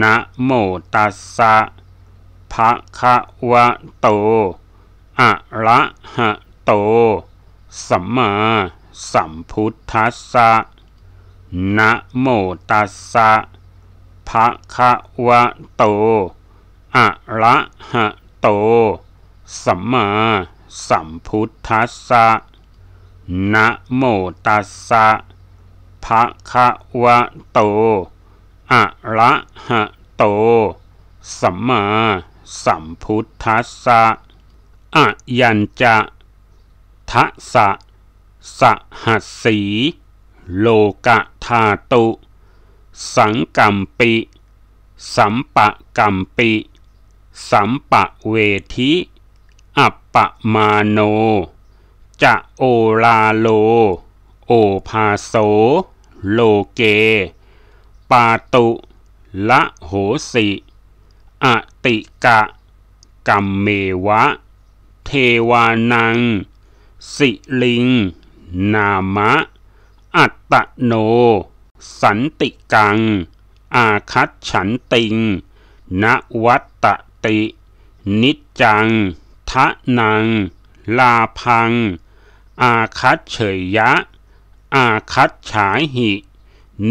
นะโมตัสสะภะคะวะโตอะระหะโตสัมมาสัมพุทธัสสะนะโมตัสสะภะคะวะโตอะระหะโตสัมมาสัมพุทธัสสะนะโมตัสสะภะคะวะโตอะระหะโตสัมมาสัมพุทธัสสะอะยัญจะทะสะสะหัสสี โลกะธาตุสังกัมปิ สัมปะกัมปิ สัมปะเวทิ อัปปมาโน จะโอลาโล โอภาโส โลเกปาตุ ละโหสิ อติกะกัมเมวะ เทวานัง สิลิง นามะ อัตตโน สันติกัง อาคัตฉันติง นวัตตติ นิจจังทะนัง ลาพัง อาคัตเฉยยะ อาคัตฉายหิ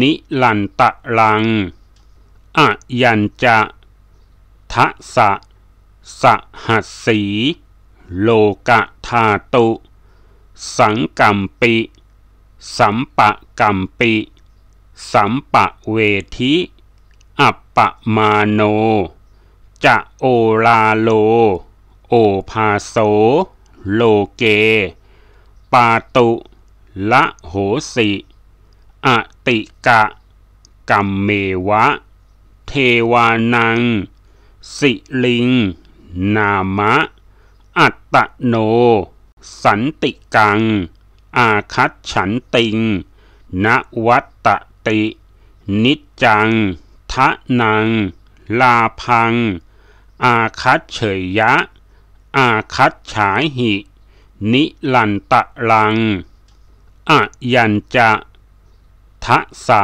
นิลันตะลังอยัญจะทะสะสหัสสี โลกะธาตุ สังกัมปิ สัมปะกัมปิ สัมปะเวทิ อัปปะมาโน จะโอลาโล โอภาโสโลเก ปาตุ ละโหสิอติกะกัมเมวะ เทวานังสิลิงนามะอัตตโนสันติกังอาคัตฉันติงนวัตตตินิจจังทะนังลาพังอาคัตเฉยยะอาคัตฉายหินิลันตะลังอยัญจะทะสะ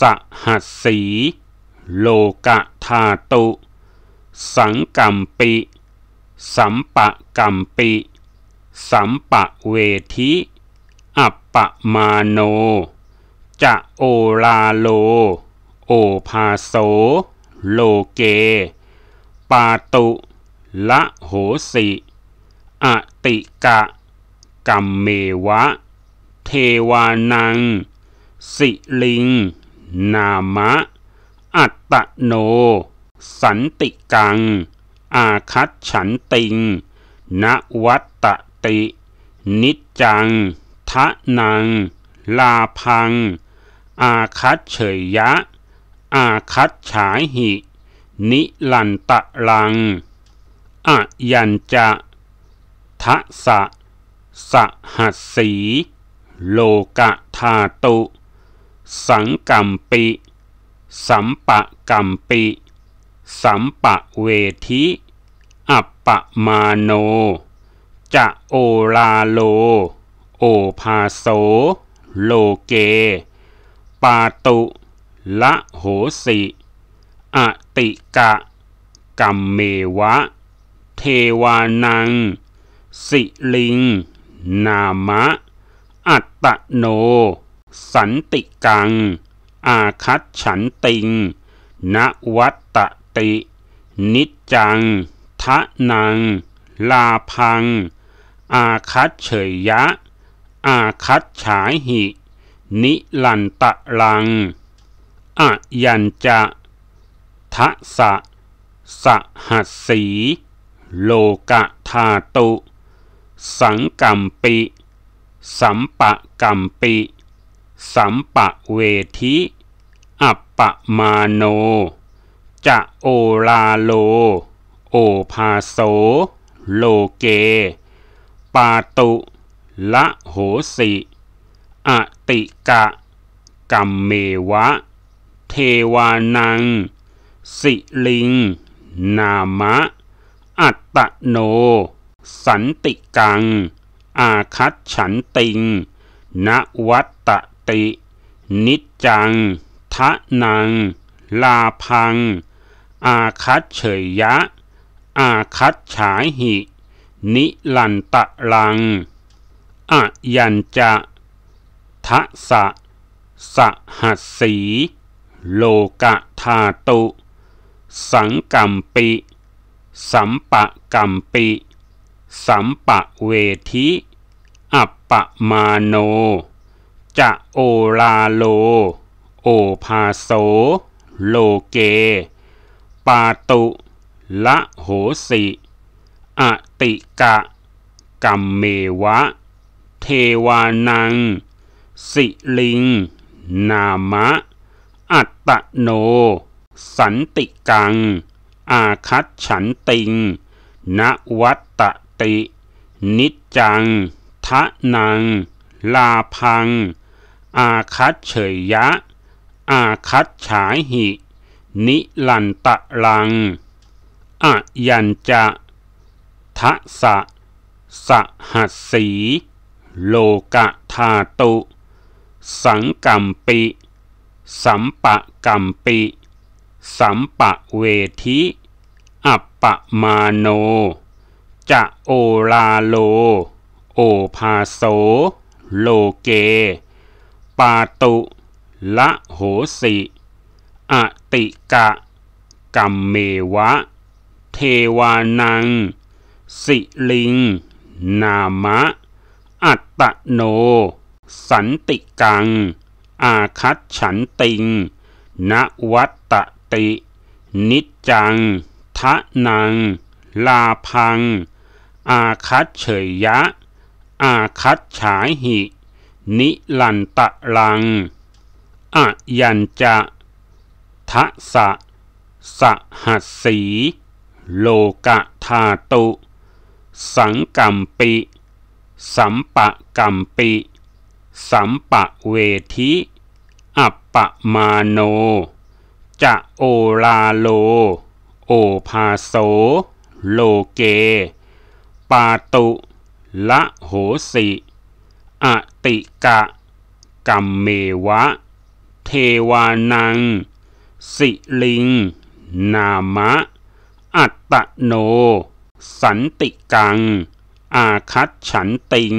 สหัสสี โลกะธาตุ สังกัมปิ สัมปะกัมปิ สัมปะเวทิ อัปปะมาโนจะโอลาโล โอภาโส โลเก ปาตุ ละโหสิ อติกะกัมเมวะ เทวานังสิลิง นามะ อัตตโน สันติกัง อาคัตฉันติง นวัตตติ นิจจัง ทะนัง ลาพัง อาคัตเฉยยะ อาคัตฉายหิ นิลันตะลังอยัญจะ ทะสะ สหัสสี โลกะธาตุสังกัมปิ สัมปะกัมปิสัมปะเวทิ อัปปะมาโน จะโอลาโล โอภาโสโลเก ปาตุละโหสิ อติกะกัมเมวะ เทวานัง สิลิง นามะ อัตตโนสันติกัง อาคัตฉันติง นวัตตติ นิจจัง ทะนัง ลาพัง อาคัตเฉยยะ อาคัตฉายหิ นิลันตะลัง อยัญจะ ทะสะ สหัสสี โลกะธาตุ สังกัมปิ สัมปะกัมปิสัมปะเวทิ อัปปะมาโน จะโอลาโล โอภาโส โลเก ปาตุ ละโหสิ อติกะ กัมเมวะ เทวานัง สิลิง นามะ อัตตโน สันติกัง อาคัตฉันติงนวัตตินิจจัง ทะนัง ลาพัง อาคัตเฉยยะ อาคัตฉายหิ นิลันตะลังอยัญจะ ทะสะ สหัสสี โลกะธาตุ สังกัมปิ สัมปะกัมปิ สัมปะเวทิ อัปปะมาโนจะโอลาโล โอภาโสโลเก ปาตุละโหสิ อติกะกัมเมวะ เทวานัง สิลิง นามะ อัตตโน สันติกัง อาคัตฉันติง นวัตตติ นิจังทะนัง ลาพังอาคัตเฉยยะ อาคัตฉายหิ นิลันตะลัง อยัญจะทะสะสหัสสี โลกะธาตุ สังกัมปิ สัมปะกัมปิ สัมปะเวทิ อัปปะมาโน จะโอลาโล โอภาโสโลเกปาตุ ละโหสิ อติกะกัมเมวะ เทวานัง สิลิง นามะ อัตตโน สันติกัง อาคัตฉันติงนวัตตติ นิจจังทะนัง ลาพัง อาคัตเฉยยะ อาคัตฉายหินิลันตะลังอยัญจะทะสะสหัสสี โลกะธาตุ สังกัมปิ สัมปะกัมปิ สัมปะเวทิ อัปปะมาโน จะโอลาโล โอภาโสโลเก ปาตุ ละโหสิอติกะกัมเมวะเทวานังสิลิงนามะ อัตตโนสันติกังอาคัตฉันติง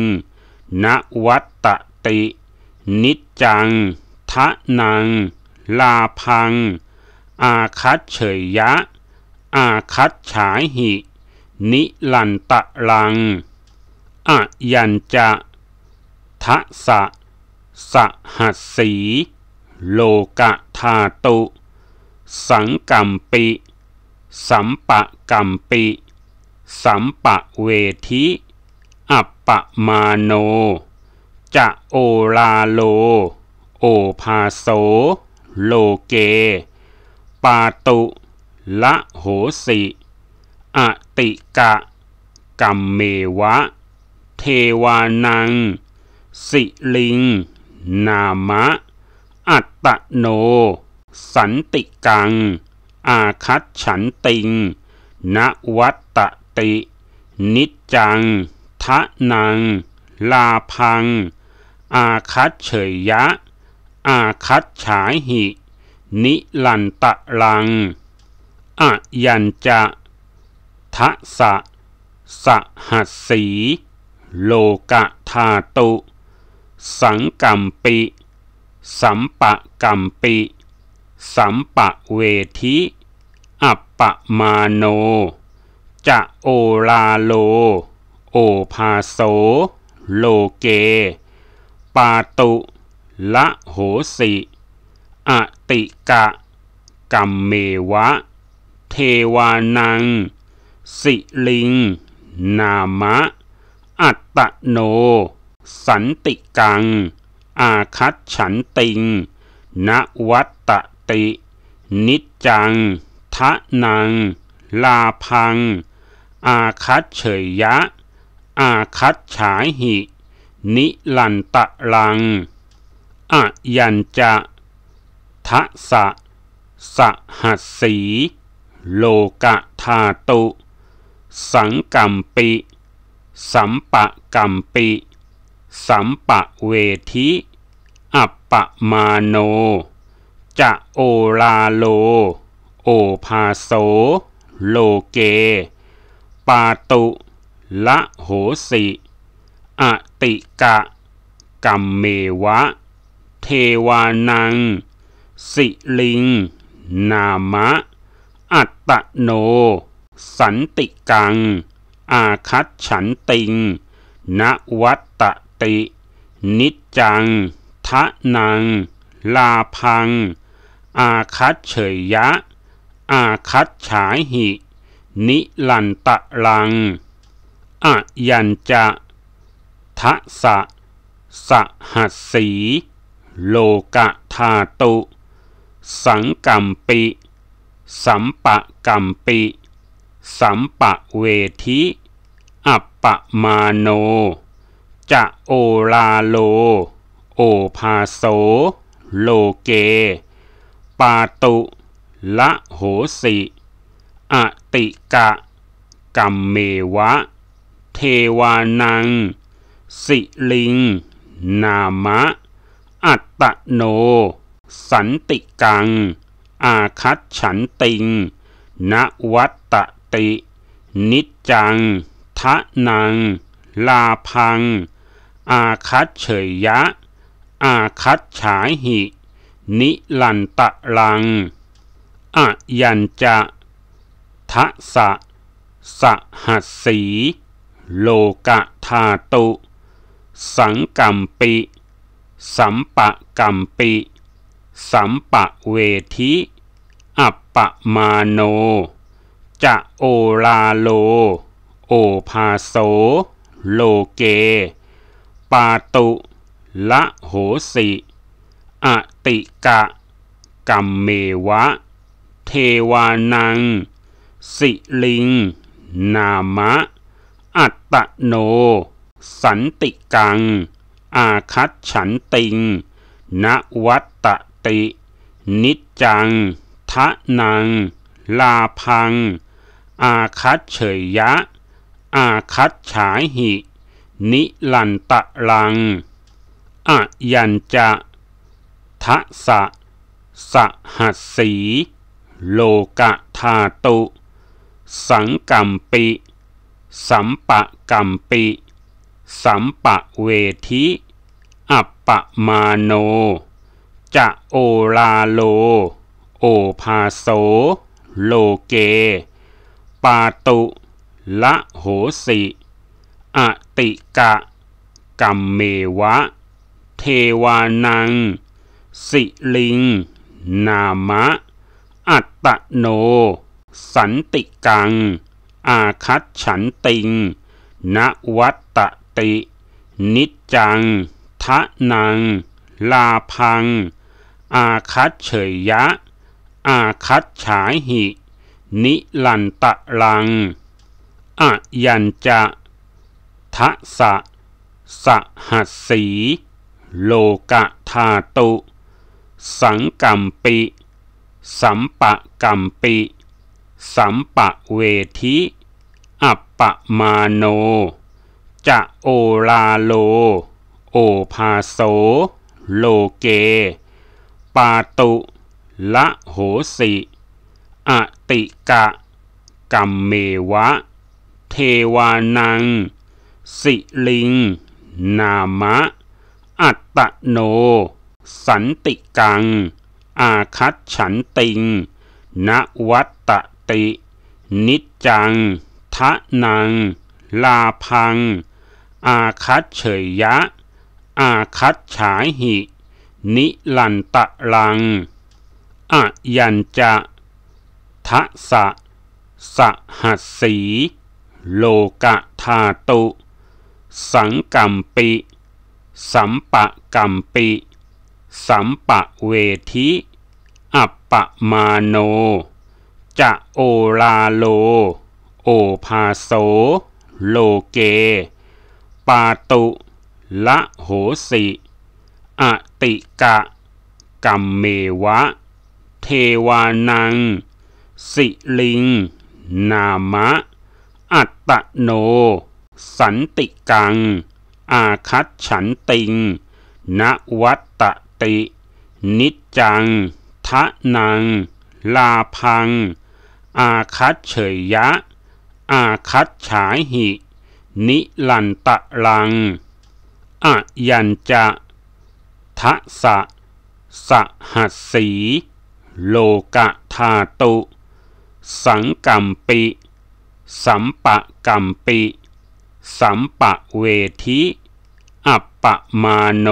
นวัตตตินิจจังทะนังลาพังอาคัตเฉยยะอาคัตฉายหินิลันตะลังอยัญจะทะสะสะหัสสี โลกะธาตุ สังกัมปิ สัมปะกัมปิ สัมปะเวทิ อัปปะมาโน จะโอลาโล โอภาโส โลเก ปาตุละโหสิ อติกะกัมเมวะ เทวานังสิลิง นามะ อัตตโน สันติกัง อาคัตฉันติง นวัตตติ นิจจัง ทะนัง ลาพัง อาคัตเฉยยะ อาคัตฉายหิ นิลันตะลังอยัญจะ ทะสะ สหัสสี โลกะธาตุสังกัมปิ สัมปะกัมปิสัมปะเวทิ อัปปะมาโน จะโอลาโล โอภาโสโลเก ปาตุละโหสิ อติกะกัมเมวะ เทวานัง สิลิง นามะ อัตตโนสันติกัง อาคัตฉันติงนวัตตติ นิจจัง ทะนัง ลาพัง อาคัตเฉยยะ อาคัตฉายหิ นิลันตะลังอยัญจะ ทะสะ สหัสสี โลกะธาตุ สังกัมปิ สัมปะกัมปิสัมปะเวทิ อัปปมาโน จะโอลาโล โอภาโสโลเก ปาตุละโหสิ อติกะกัมเมวะ เทวานัง สิลิง นามะ อัตตโน สันติกัง อาคัตฉันติงนวัตตะตินิจัง ทะนัง ลาพัง อาคัตเฉยยะ อาคัตฉายหิ นิลันตะลังอยัญจะ ทะสะ สหัสสี โลกะธาตุ สังกัมปิ สัมปะกัมปิ สัมปะเวทิ อัปปะมาโนจะโอลาโล โอพาโซโลเก ปาตุละโหสิ อติกะกัมเมวะ เทวานัง สิลิง นามะ อัตตโน สันติกัง อาคัตฉันติง นวัตตติ นิจังทะนังลาพัง อาคัตเฉยยะ อาคัตฉายหิ นิลันตะลังอยัญจะ ทะสะ สหัสสี โลกะธาตุ สังกัมปิ สัมปะกัมปิ สัมปะเวทิ อัปปะมาโน จะโอลาโล โอภาโสโลเก ปาตุละโหสิ อติกะกัมเมวะ เทวานัง สิลิง นามะ อัตตโน สันติกัง อาคัตฉันติง นวัตตติ นิจจังทะนัง ลาพัง อาคัตเฉยยะอาคัตฉาหิ นิลันตะลังอยัญจะทะสะสหัสสี โลกะธาตุ สังกัมปิ สัมปะกัมปิ สัมปะเวทิ อัปปะมาโน จะโอลาโล โอภาโสโลเก ปาตุละโหสิ อติกะกัมเมวะ เทวานัง สิลิง นามะ อัตตโน สันติกัง อาคัตฉันติง นวัตตติ นิจจังทะนัง ลาพัง อาคัตเฉยยะ อาคัตฉายหิ นิลันตะลังอยัญจะทะสะสะหัสสี โลกะธาตุ สังกัมปิ สัมปะกัมปิ สัมปะเวทิ อัปปะมาโนจะโอลาโล โอภาโสโลเก ปาตุ ละโหสิ อติกะกัมเมวะเทวานัง สิลิง นามะ อัตตโน สันติกัง อาคัตฉันติง นวัตติ นิจังทะนัง ลาพัง อาคัตเฉยยะ อาคัตฉายหิ นิลันตะลังอยัญจะทะสะสะหัสสีโลกะธาตุ สังกัมปิ สัมปะกัมปิ สัมปะเวทิ อัปปะมาโนจะโอลาโล โอภาโส โลเก ปาตุละโหสิ อติกะกัมเมวะ เทวานัง สิลิง นามะอัตตโน สันติกัง อาคัตฉันติงนวัตตติ นิจังทะนัง ลาพัง อาคัตเฉยยะ อาคัตฉายหิ นิลันตะลัง อยัญจะทะสะสหัสสี โลกะธาตุ สังกัมปิสัมปะกัมปิ สัมปะเวทิ อัปปะมาโน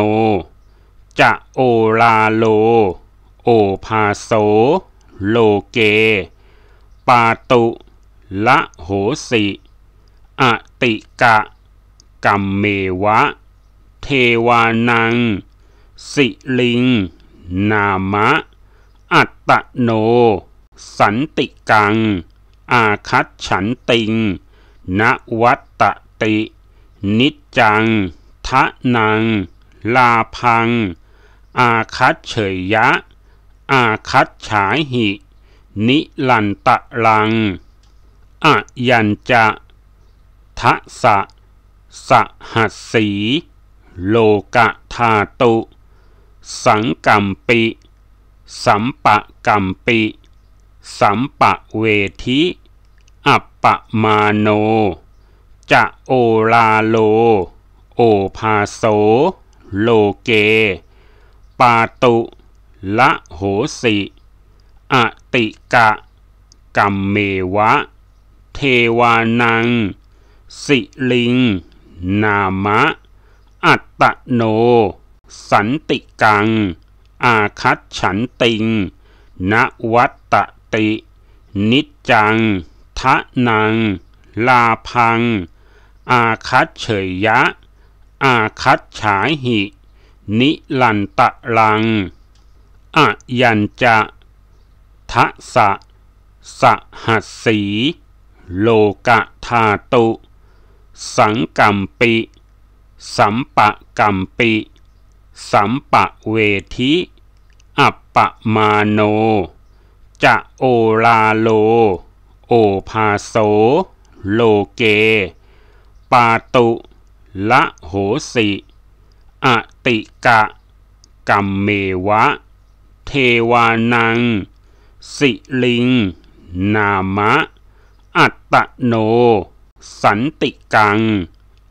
จะโอลาโล โอภาโสโลเก ปาตุ ละโหสิ อติกะกัมเมวะ เทวานัง สิลิง นามะ อัตตโน สันติกังอาคัตฉันติงนวัตตติ นิจจัง ทะนัง ลาพัง อาคัตเฉยยะ อาคัตฉายหิ นิลันตะลังอยัญจะ ทะสะ สหัสสี โลกะธาตุ สังกัมปิ สัมปะกัมปิ สัมปะเวทีปะมาโน จะโอลาโล โอภาโสโลเก ปาตุ ละโหสิ อติกะกัมเมวะ เทวานัง สิลิง นามะ อัตตโน สันติกัง อาคัตฉันติงนวัตตติ นิจจังทะนัง ลาพัง อาคัตเฉยยะ อาคัตฉายหิ นิลันตะลัง อยันจะทะสะสะหัสสี โลกะธาตุ สังกัมปิ สัมปะกัมปิ สัมปะเวทิ อัปปะมาโน จะโอลาโลโอภาโสโลเก ปาตุละโหสิ อติกะกัมเมวะ เทวานัง สิลิง นามะ อัตตโน สันติกัง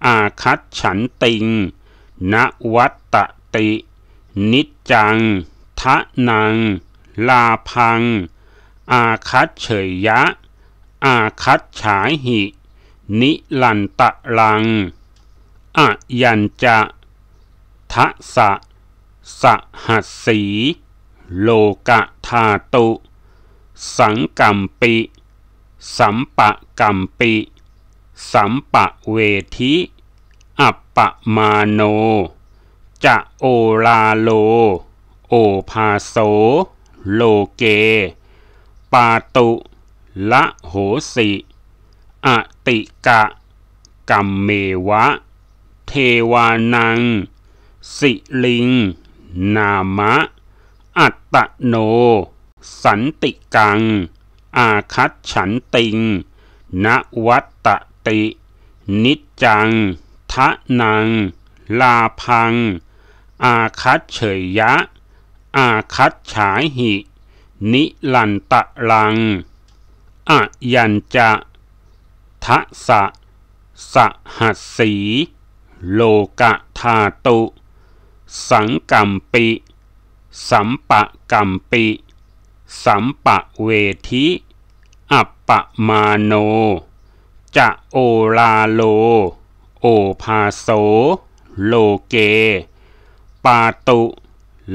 อาคัตฉันติง นวัตตติ นิจจังทะนัง ลาพัง อาคัตเฉยยะอาคัตฉายหิ นิลันตะลังอยัญจะทะสะสะหัสสี โลกะธาตุ สังกัมปิ สัมปะกัมปิ สัมปะเวทิ อัปปะมาโน จะโอลาโล โอภาโสโลเก ปาตุละโหสิ อติกะกัมเมวะ เทวานัง สิลิงนามะ อัตตโน สันติกัง อาคัตฉันติง นวัตติ นิจจังทะนัง ลาพัง อาคัตเฉยยะ อาคัตฉายหิ นิลันตะลังอยัญจะทะสะสะหัสสี โลกะธาตุ สังกัมปิ สัมปะกัมปิ สัมปะเวทิ อัปปมาโนจะโอลาโล โอภาโสโลเก ปาตุ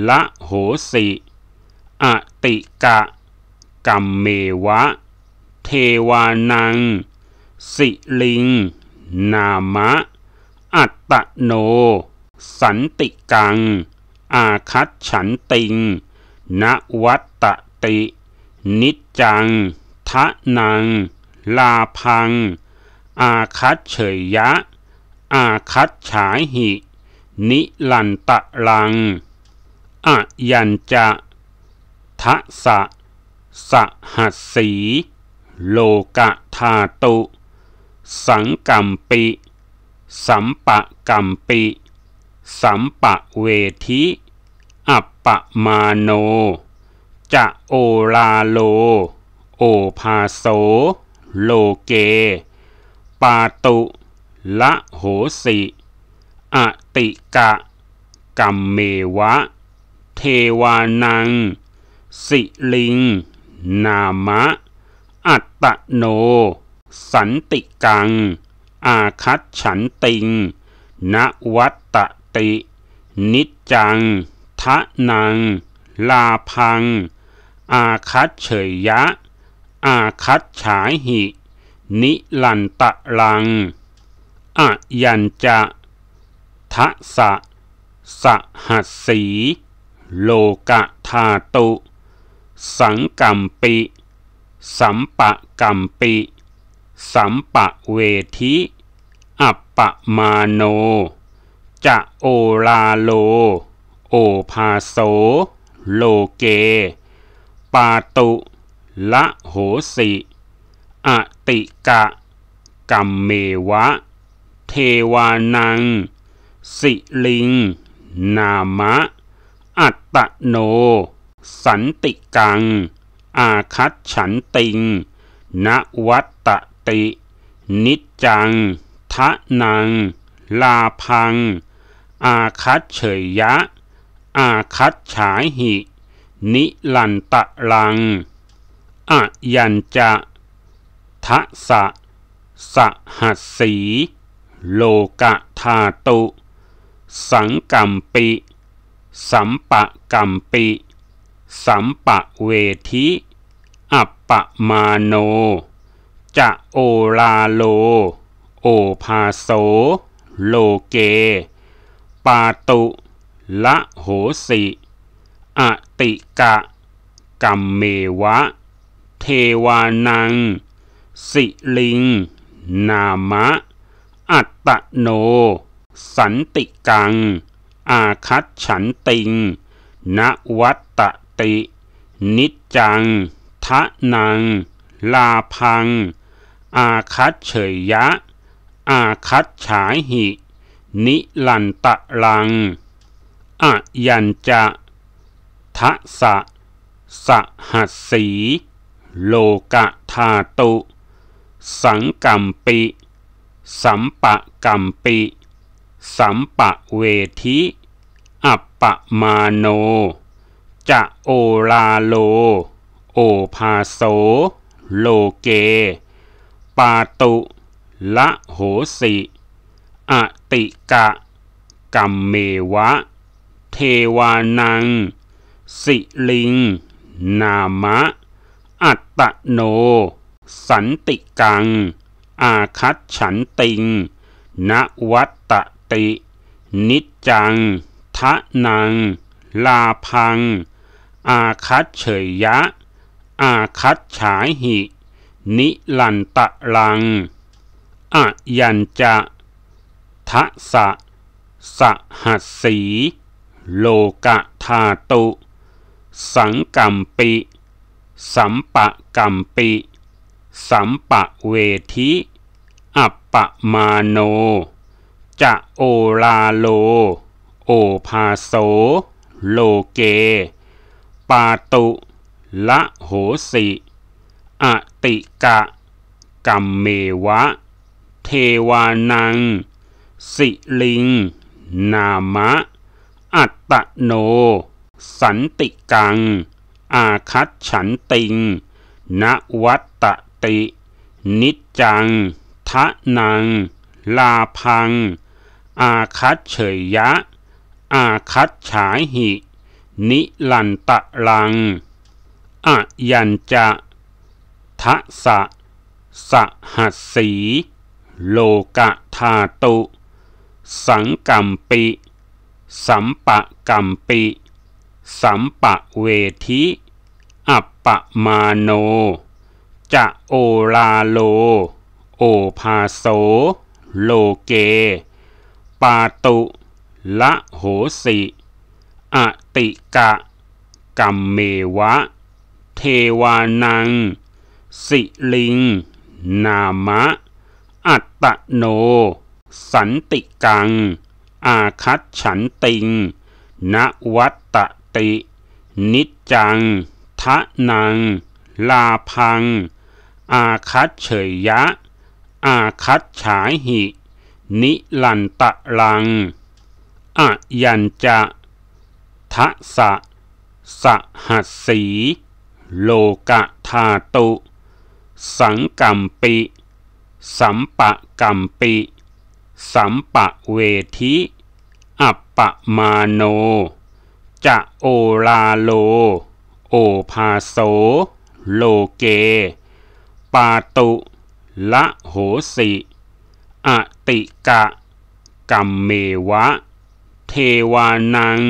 ละโหสิอติกะกัมเมวะวานัง สิลิง นามะ อัตตโน สันติกัง อาคัตฉันติงนวัตตติ นิจังทะนัง ลาพัง อาคัตเฉยยะ อาคัตฉายหิ นิลันตะลังอยัญจะทะสะสะหัสสีโลกะธาตุ สังกัมปิ สัมปะกัมปิ สัมปะเวทิ อัปปะมาโน จะโอลาโล โอภาโสโลเก ปาตุละโหสิ อติกะกัมเมวะ เทวานัง สิลิง นามะอัตตโน สันติกัง อาคัตฉันติงนวัตตติ นิจจัง ทะนัง ลาพัง อาคัตเฉยยะ อาคัตฉายหิ นิลันตะลังอยัญจะ ทะสะ สหัสสี โลกะธาตุ สังกัมปิสัมปะกัมปิ สัมปะเวทิ อัปปะมาโน จะโอลาโล โอภาโสโลเก ปาตุ ละโหสิ อติกะ กัมเมวะ เทวานัง สิลิง นามะ อัตตโน สันติกังอาคัตฉันติง นวัตตติ นิจจัง ทะนัง ลาพัง อาคัตเฉยยะ อาคัตฉายหิ นิลันตะลัง อยัญจะ ทะสะ สหัสสี โลกะธาตุ สังกัมปิ สัมปะกัมปิสัมปะเวทิ อัปปะมาโน จะโอลาโล โอภาโสโลเก ปาตุละโหสิ อติกะกัมเมวะ เทวานัง สิลิง นามะ อัตตโน สันติกัง อาคัตฉันติงนวัตตะตินิจจังทะนัง ลาพัง อาคัตเฉยยะ อาคัตฉายหิ นิลันตะลังอยันจะทะสะสหัสี โลกะธาตุ สังกัมปิ สัมปะกัมปิ สัมปะเวทิ อัปปะมาโนจะโอลาโล โอภาโสโลเก ปาตุละโหสิ อติกะกัมเมวะ เทวานัง สิลิง นามะ อัตตโน สันติกัง อาคัตฉันติง นวัตติ นิจังทะนัง ลาพังอาคัตเฉยยะ อาคัตฉายหิ นิลันตะลังอยัญจะทะสะ สหัสสี โลกะธาตุ สังกัมปิ สัมปะกัมปิ สัมปะเวทิ อัปปมาโน จะโอลาโล โอภาโส โลเกปาตุ ละโหสิ อติกะกัมเมวะ เทวานัง สิลิง นามะ อัตตโน สันติกัง อาคัตฉันติงนวัตตติ นิจจังทะนัง ลาพัง อาคัตเฉยยะ อาคัตฉายหินิลันตะลังอยัญจะทะสะสหัสสี โลกะธาตุ สังกัมปิ สัมปะกัมปิ สัมปะเวทิ อัปปะมาโน จะโอลาโล โอภาโสโลเก ปาตุ ละโหสิอติกะกัมเมวะ เทวานังสิลิงนามะอัตตโนสันติกังอาคัตฉันติงนวัตตตินิจจังทะนังลาพังอาคัตเฉยยะอาคัตฉายหินิลันตะลังอยัญจะทะสะสหัสสี โลกะธาตุ สังกัมปิ สัมปะกัมปิ สัมปะเวทิ อัปปะมาโนจะโอลาโล โอภาโส โลเก ปาตุ ละโหสิ อติกะกัมเมวะ เทวานัง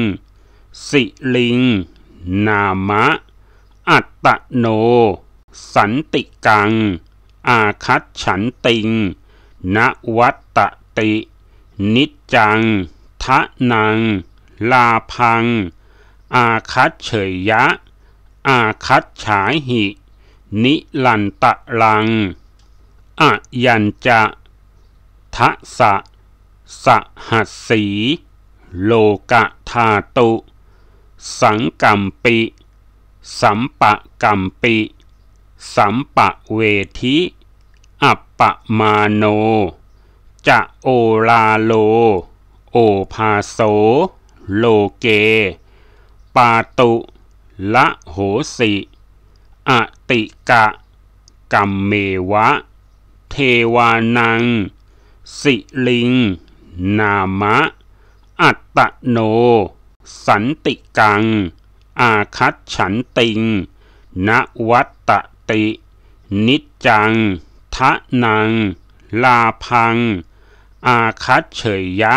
สิลิง นามะ อัตตโน สันติกัง อาคัตฉันติง นวัตตติ นิจจัง ทะนัง ลาพัง อาคัตเฉยยะ อาคัตฉายหิ นิลันตะลังอยัญจะ ทะสะ สหัสสี โลกะธาตุสังกัมปิ สัมปะกัมปิ สัมปะเวทิ อัปปะมาโน จะโอลาโล โอภาโสโลเก ปาตุละโหสิ อติกะกัมเมวะ เทวานัง สิลิง นามะ อัตตโนสันติกัง อาคัตฉันติง นวัตตติ นิจจัง ทะนัง ลาพัง อาคัตเฉยยะ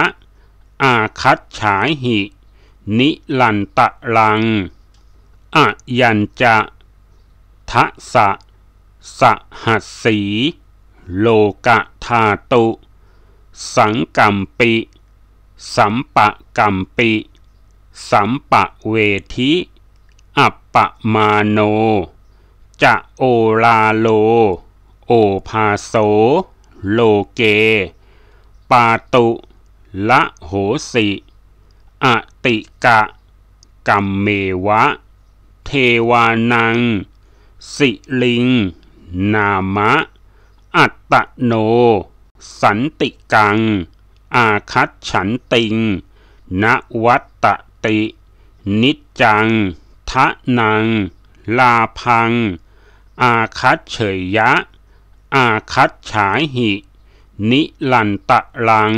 อาคัตฉายหิ นิลันตะลัง อยัญจะ ทะสะ สหัสสี โลกะธาตุ สังกัมปิ สัมปะกัมปิสัมปะเวทิ อัปปะมาโน จะโอลาโล โอภาโสโลเก ปาตุละโหสิ อติกะกัมเมวะ เทวานัง สิลิง นามะ อัตตโน สันติกัง อาคัตฉันติงนวัตตินิจจัง ทะนัง ลาพัง อาคัตเฉยยะ อาคัตฉายหิ นิลันตะลัง